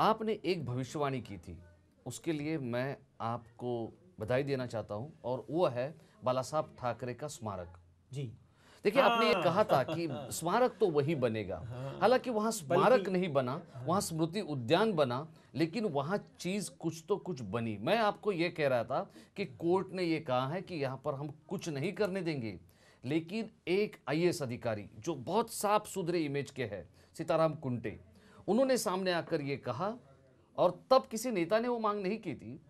आपने एक भविष्यवाणी की थी उसके लिए मैं आपको बधाई देना चाहता हूं और वो है बाला साहब ठाकरे का स्मारक जी देखिए हाँ। आपने ये कहा था हाँ। कि स्मारक तो वही बनेगा हाँ। हालांकि वहां स्मारक नहीं बना वहां स्मृति उद्यान बना लेकिन वहां चीज कुछ तो कुछ बनी मैं आपको ये कह रहा था कि कोर्ट ने ये कहा है कि यहाँ पर हम कुछ नहीं करने देंगे लेकिन एक आई अधिकारी जो बहुत साफ सुधरे इमेज के है सीताराम कुंटे उन्होंने सामने आकर ये कहा और तब किसी नेता ने वो मांग नहीं की थी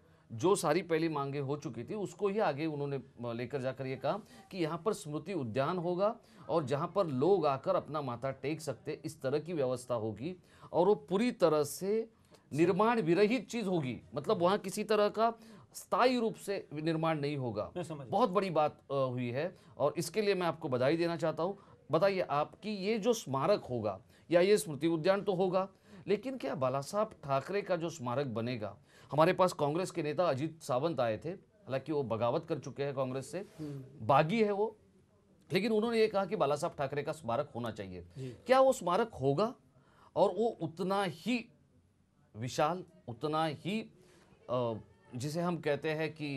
जो सारी पहली मांगे हो चुकी थी उसको ही आगे उन्होंने लेकर जाकर ये कहा कि यहाँ पर स्मृति उद्यान होगा और जहाँ पर लोग आकर अपना माथा टेक सकते इस तरह की व्यवस्था होगी और वो पूरी तरह से निर्माण विरहित चीज़ होगी मतलब वहाँ किसी तरह का स्थायी रूप से निर्माण नहीं होगा बहुत बड़ी बात हुई है और इसके लिए मैं आपको बधाई देना चाहता हूँ बताइए आपकी ये जो स्मारक होगा या ये स्मृति उद्यान तो होगा लेकिन क्या बाला साहब ठाकरे का जो स्मारक बनेगा हमारे पास कांग्रेस के नेता अजीत सावंत आए थे हालांकि वो बगावत कर चुके हैं कांग्रेस से हम्म। बागी है वो लेकिन उन्होंने ये कहा कि बाला साहब ठाकरे का स्मारक होना चाहिए क्या वो स्मारक होगा और वो उतना ही विशाल उतना ही जिसे हम कहते हैं कि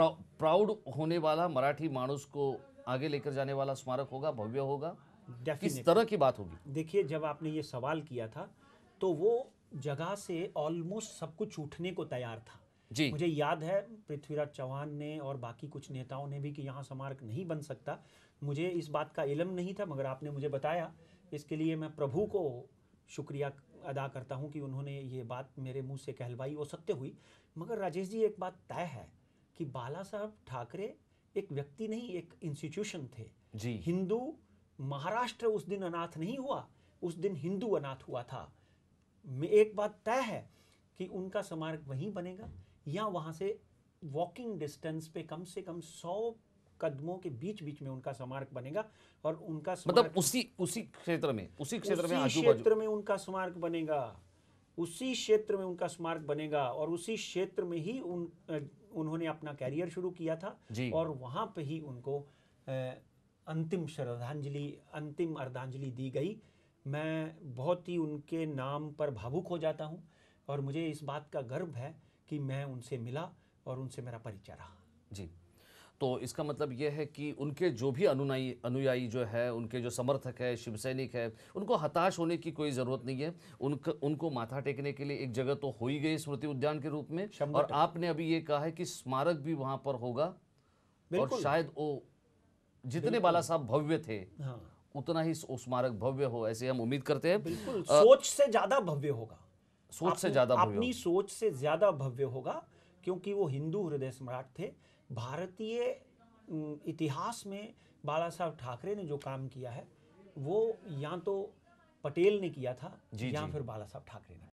प्राउड होने वाला मराठी मानुस को आगे लेकर जाने वाला स्मारक होगा भव्य होगा किस तरह की बात होगी देखिए जब आपने ये सवाल किया था तो वो जगह से ऑलमोस्ट सब कुछ उठने को तैयार था जी मुझे याद है पृथ्वीराज चौहान ने और बाकी कुछ नेताओं ने भी कि यहाँ स्मारक नहीं बन सकता मुझे इस बात का इलम नहीं था मगर आपने मुझे बताया इसके लिए मैं प्रभु को शुक्रिया अदा करता हूँ कि उन्होंने ये बात मेरे मुँह से कहलवाई वो सत्य हुई मगर राजेश जी एक बात तय है कि बाला साहब ठाकरे एक व्यक्ति नहीं एक इंस्टीट्यूशन थे जी हिंदू महाराष्ट्र उस दिन अनाथ नहीं हुआ उस दिन हिंदू अनाथ हुआ था एक बात तय है कि उनका स्मारक वहीं बनेगा या वहां से वॉकिंग डिस्टेंस पे कम से कम सौ कदमों के बीच बीच में उनका स्मारक बनेगा और उनका मतलब उसी उसी क्षेत्र में उसी क्षेत्र में क्षेत्र में उनका स्मारक बनेगा उसी क्षेत्र में उनका स्मारक बनेगा और उसी क्षेत्र में ही उन उन्होंने अपना कैरियर शुरू किया था और वहाँ पर ही उनको अंतिम श्रद्धांजलि अंतिम अर्धांजलि दी गई मैं बहुत ही उनके नाम पर भावुक हो जाता हूँ और मुझे इस बात का गर्व है कि मैं उनसे मिला और उनसे मेरा परिचय रहा जी तो इसका मतलब यह है कि उनके जो भी अनुनाई अनुयायी जो है उनके जो समर्थक है शिव सैनिक है उनको हताश होने की कोई ज़रूरत नहीं है उनक, उनको माथा टेकने के लिए एक जगह तो हो ही गई स्मृति उद्यान के रूप में और आपने अभी ये कहा है कि स्मारक भी वहाँ पर होगा और शायद वो जितने बाला साहब भव्य थे हाँ। उतना ही स्मारक भव्य हो ऐसे हम उम्मीद करते हैं बिल्कुल सोच से ज्यादा भव्य होगा सोच से ज्यादा अपनी सोच से ज्यादा भव्य होगा क्योंकि वो हिंदू हृदय सम्राट थे भारतीय इतिहास में बाला साहब ठाकरे ने जो काम किया है वो या तो पटेल ने किया था जी, या जी। फिर बाला साहब ठाकरे ने